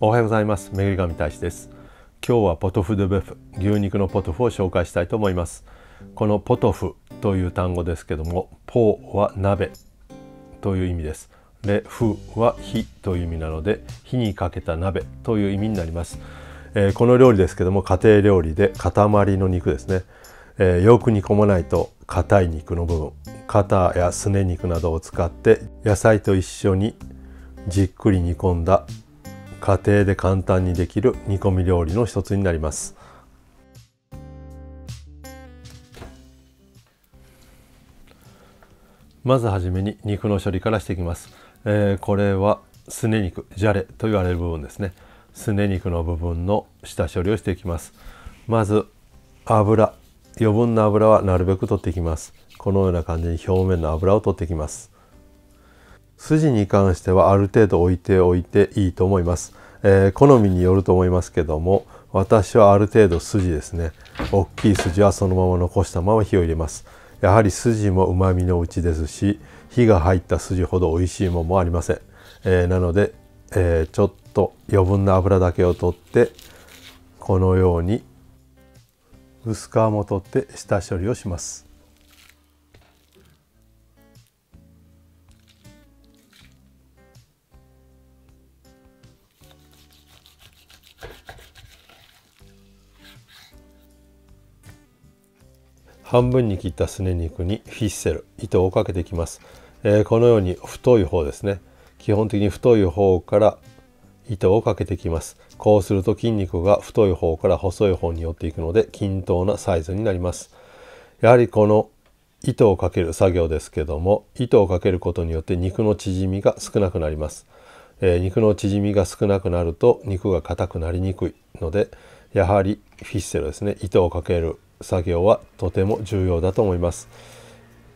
おはようございますめぐりがみたいしです今日はポトフ・デゥ・ベフ牛肉のポトフを紹介したいと思いますこのポトフという単語ですけどもポーは鍋という意味ですでフは火という意味なので火にかけた鍋という意味になります、えー、この料理ですけども家庭料理で塊の肉ですね、えー、よく煮込まないと硬い肉の部分肩やすね肉などを使って野菜と一緒にじっくり煮込んだ家庭で簡単にできる煮込み料理の一つになりますまずはじめに肉の処理からしていきます、えー、これはすね肉じゃれと言われる部分ですねすね肉の部分の下処理をしていきますまず油余分な油はなるべく取っていきますこのような感じに表面の油を取っていきます筋に関してはある程度置いておいていいと思います、えー、好みによると思いますけども私はある程度筋ですね大きい筋はそのまま残したまま火を入れますやはり筋もうまみのうちですし火が入った筋ほど美味しいもんもありません、えー、なので、えー、ちょっと余分な油だけを取ってこのように薄皮も取って下処理をします半分に切ったすね肉にフィッセル糸をかけていきます、えー、このように太い方ですね基本的に太い方から糸をかけてきますこうすると筋肉が太い方から細い方に寄っていくので均等なサイズになりますやはりこの糸をかける作業ですけども糸をかけることによって肉の縮みが少なくなります、えー、肉の縮みが少なくなると肉が硬くなりにくいのでやはりフィッセルですね糸をかける作業はとても重要だと思います。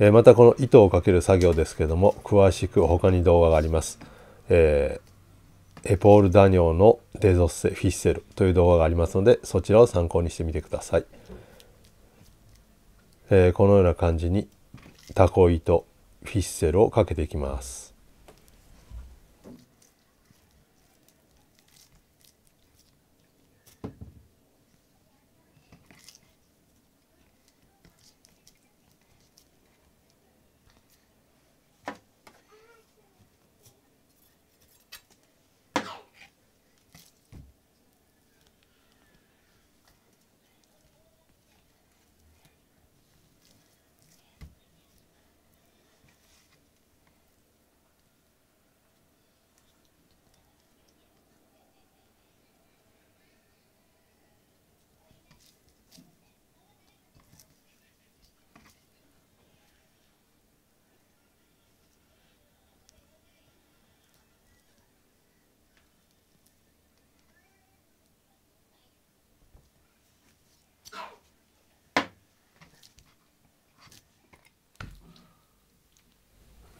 えまたこの糸をかける作業ですけども詳しく他に動画があります。えー、エポール・ダニョのデゾッセ・フィッセルという動画がありますのでそちらを参考にしてみてください。えー、このような感じにタコ糸フィッセルをかけていきます。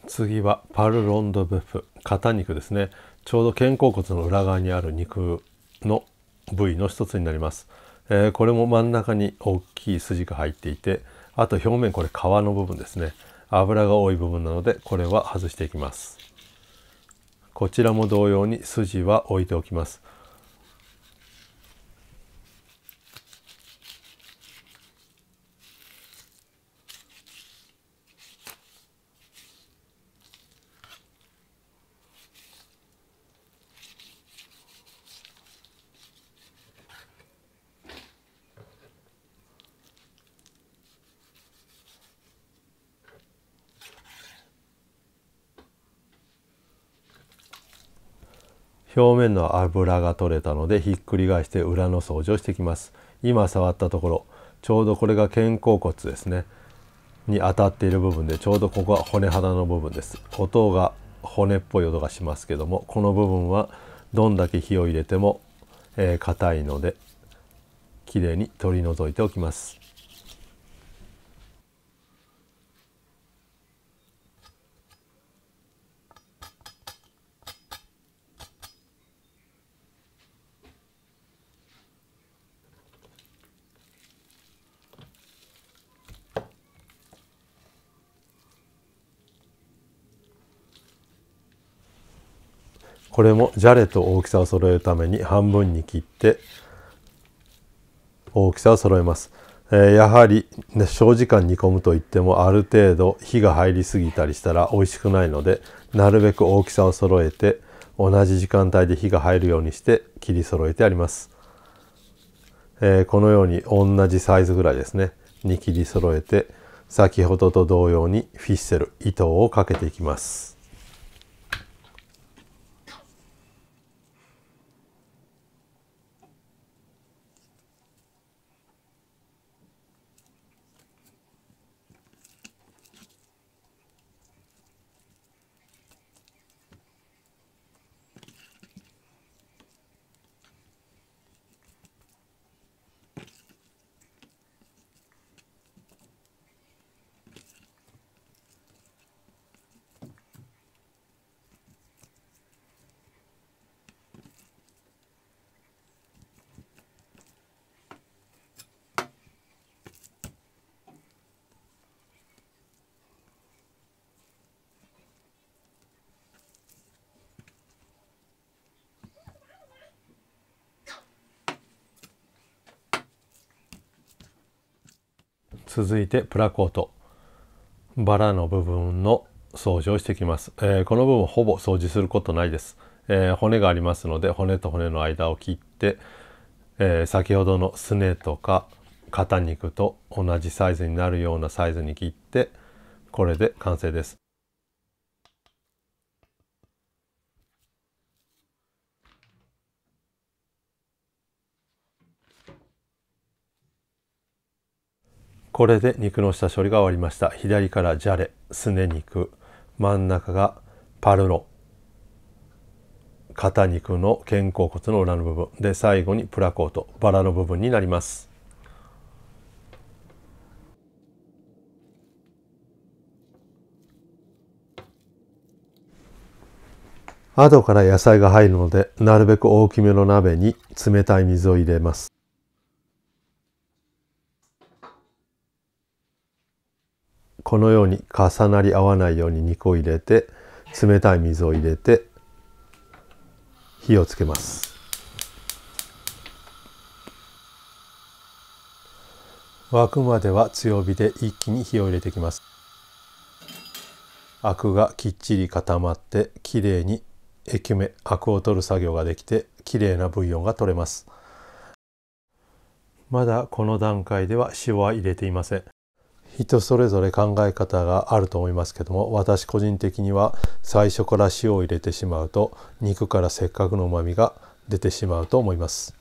次はパルロンドブフ肩肉ですねちょうど肩甲骨の裏側にある肉の部位の一つになります、えー、これも真ん中に大きい筋が入っていてあと表面これ皮の部分ですね油が多い部分なのでこれは外していきますこちらも同様に筋は置いておきます表面の油が取れたのでひっくり返して裏の掃除をしてきます今触ったところちょうどこれが肩甲骨ですねに当たっている部分でちょうどここは骨肌の部分です音が骨っぽい音がしますけどもこの部分はどんだけ火を入れても硬、えー、いので綺麗に取り除いておきますこれもジャレと大きさを揃えるために半分に切って大きさを揃えます。えー、やはり、ね、長時間煮込むといってもある程度火が入りすぎたりしたら美味しくないのでなるべく大きさを揃えて同じ時間帯で火が入るようにして切り揃えてあります。えー、このように同じサイズぐらいですねに切り揃えて先ほどと同様にフィッセル糸をかけていきます。続いてプラコートバラの部分の掃除をしてきます、えー、この部分ほぼ掃除することないです、えー、骨がありますので骨と骨の間を切って、えー、先ほどのすねとか肩肉と同じサイズになるようなサイズに切ってこれで完成ですこれで肉の下処理が終わりました左からジャレすね肉真ん中がパルロ肩肉の肩甲骨の裏の部分で最後にプラコートバラの部分になります後から野菜が入るのでなるべく大きめの鍋に冷たい水を入れますこのように重なり合わないように2個入れて冷たい水を入れて火をつけます沸くまでは強火で一気に火を入れてきますアクがきっちり固まってきれいに液目アクを取る作業ができてきれいなブイヨンが取れますまだこの段階では塩は入れていません人それぞれ考え方があると思いますけども私個人的には最初から塩を入れてしまうと肉からせっかくの旨味が出てしまうと思います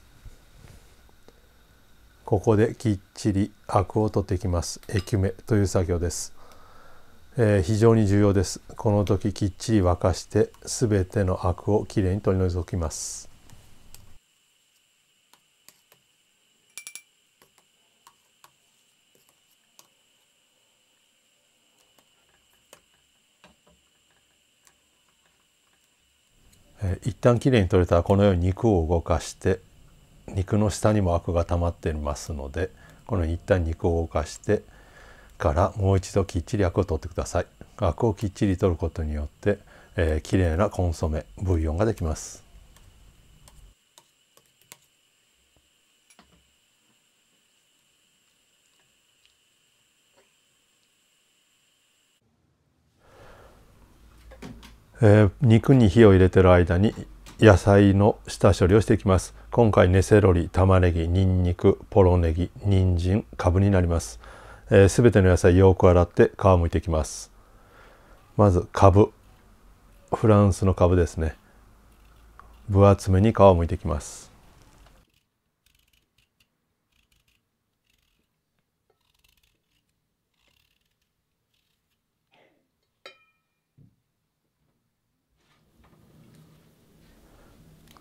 ここできっちりアクを取っていきますエキュメという作業です、えー、非常に重要ですこの時きっちり沸かしてすべてのアクをきれいに取り除きます一旦きれいに取れたらこのように肉を動かして肉の下にもアクが溜まっていますのでこのように一旦肉を動かしてからもう一度きっちりアクを取ってくださいアクをきっちり取ることによって、えー、きれいなコンソメブイヨンができますえー、肉に火を入れてる間に野菜の下処理をしていきます今回根セロリ玉ねぎにんにくポロネギ人参かぶになりますすべ、えー、ての野菜よく洗って皮むいていきますまずかぶフランスのかぶですね分厚めに皮をむいていきます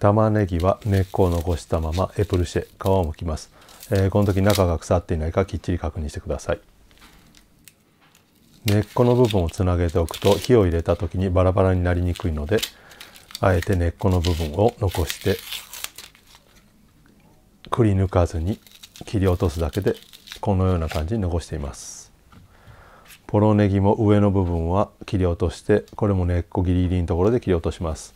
玉ねぎは根っこを残したままエプルシェ皮を剥きます、えー、この時中が腐っていないかきっちり確認してください根っこの部分をつなげておくと火を入れた時にバラバラになりにくいのであえて根っこの部分を残してくり抜かずに切り落とすだけでこのような感じに残していますポロネギも上の部分は切り落としてこれも根っこギリギリのところで切り落とします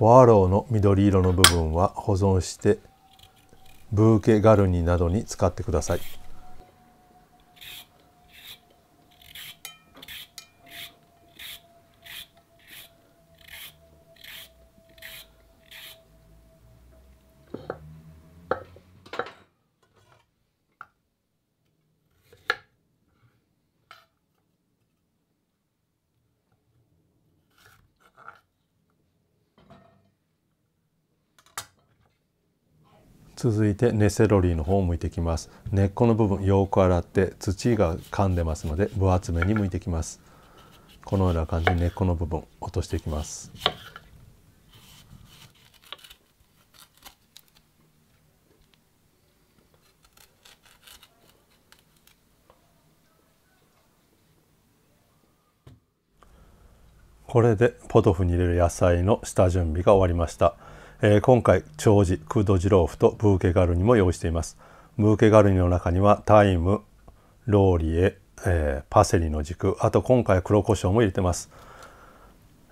ワーローの緑色の部分は保存してブーケガルニなどに使ってください。続いてネセロリーの方を剥いていきます根っこの部分よく洗って土が噛んでますので分厚めに剥いていきますこのような感じで根っこの部分落としていきますこれでポトフに入れる野菜の下準備が終わりました。えー、今回長寿クードジローフとブーケガルニも用意していますブーケガルニの中にはタイムローリエ、えー、パセリの軸あと今回黒胡椒も入れてます、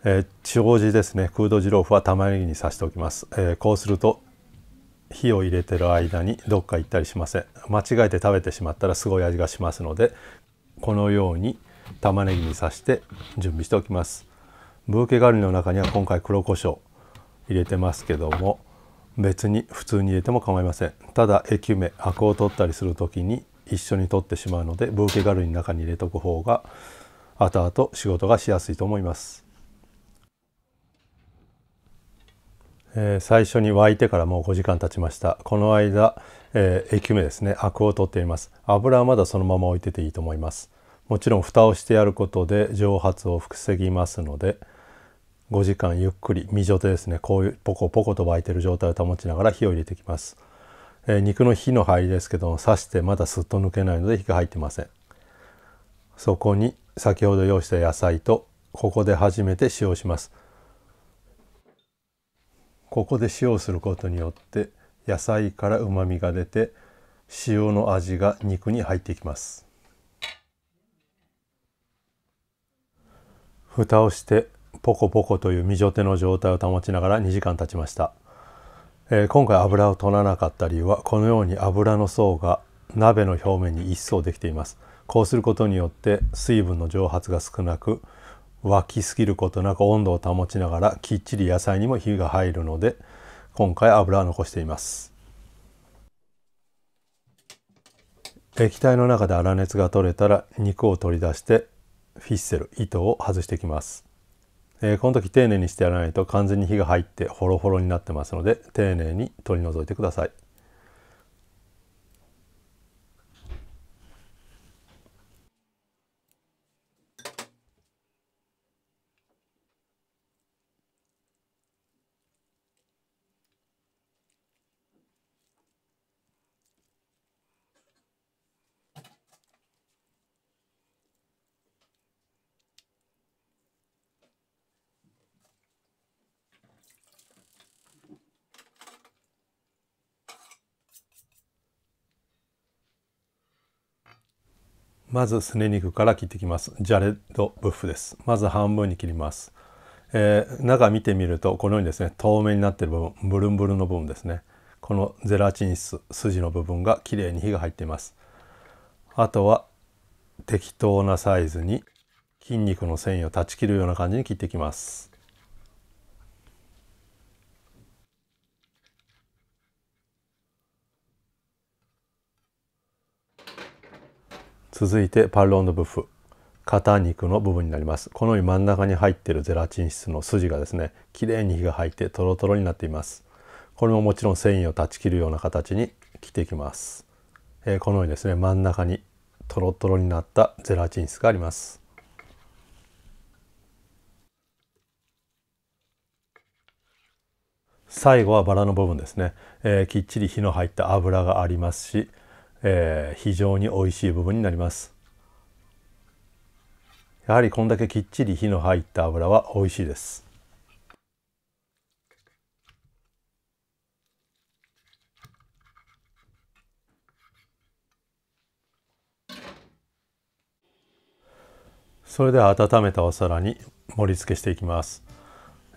えー、長寿ですねクードジローフは玉ねぎに刺しておきます、えー、こうすると火を入れてる間にどっか行ったりしません間違えて食べてしまったらすごい味がしますのでこのように玉ねぎに刺して準備しておきますブーケガルニの中には今回黒胡椒入れてますけども別に普通に入れても構いませんただエキュメアクを取ったりする時に一緒に取ってしまうのでブーケガルニの中に入れとく方が後々仕事がしやすいと思います、えー、最初に沸いてからもう5時間経ちましたこの間、えー、エキュメですねアクを取っています油はまだそのまま置いてていいと思いますもちろん蓋をしてやることで蒸発を防ぎますので5時間ゆっくり身状でですねこういうポコポコと沸いてる状態を保ちながら火を入れていきます、えー、肉の火の入りですけども刺してまだすっと抜けないので火が入ってませんそこに先ほど用意した野菜とここで初めて使用しますここで使用することによって野菜からうまみが出て塩の味が肉に入っていきます蓋をしてポコポコという未手の状態を保ちながら2時間経ちました、えー、今回油を取らなかった理由はこのように油の層が鍋の表面に一層できていますこうすることによって水分の蒸発が少なく沸きすぎることなく温度を保ちながらきっちり野菜にも火が入るので今回油を残しています液体の中で粗熱が取れたら肉を取り出してフィッセル糸を外していきますえー、この時丁寧にしてやらないと完全に火が入ってホロホロになってますので丁寧に取り除いてください。まずすね肉から切ってきますジャレッドブッフですまず半分に切ります、えー、中見てみるとこのようにですね透明になってる部分ブルンブルンの部分ですねこのゼラチン質筋の部分がきれいに火が入っていますあとは適当なサイズに筋肉の繊維を断ち切るような感じに切っていきます続いてパルロンドブフ肩肉の部分になりますこのように真ん中に入っているゼラチン質の筋がですね綺麗に火が入ってトロトロになっていますこれももちろん繊維を断ち切るような形に切っていきます、えー、このようにですね真ん中にトロトロになったゼラチン質があります最後はバラの部分ですね、えきっちり火の入った油がありますしえー、非常に美味しい部分になりますやはりこんだけきっちり火の入った油は美味しいですそれでは温めたお皿に盛り付けしていきます、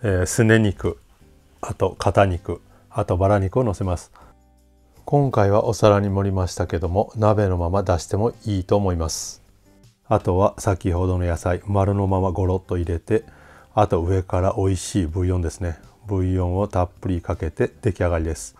えー、すね肉あと肩肉あとバラ肉をのせます今回はお皿に盛りましたけども鍋のまま出してもいいと思いますあとは先ほどの野菜丸のままゴロッと入れてあと上から美味しいブイヨンですねブイヨンをたっぷりかけて出来上がりです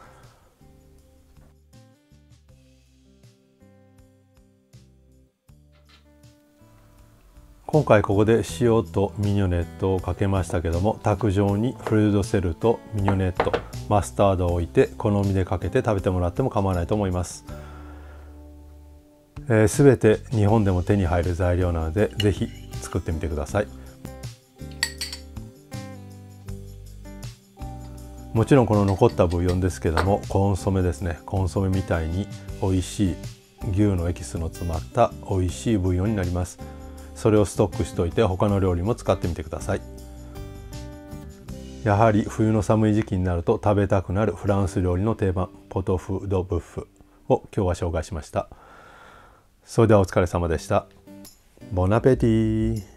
今回ここで塩とミニョネットをかけましたけども卓上にフルードセルとミニョネットマスタードを置いて好みでかけて食べてもらっても構わないと思います。えー、全て日本でも手に入る材料なので是非作ってみてください。もちろんこの残ったブイヨンですけどもコンソメですねコンソメみたいに美味しい牛のエキスの詰まった美味しいブイヨンになります。それをストックしておいて他の料理も使ってみてくださいやはり冬の寒い時期になると食べたくなるフランス料理の定番ポトフ・ド・ブッフを今日は紹介しましたそれではお疲れ様でしたボナペティ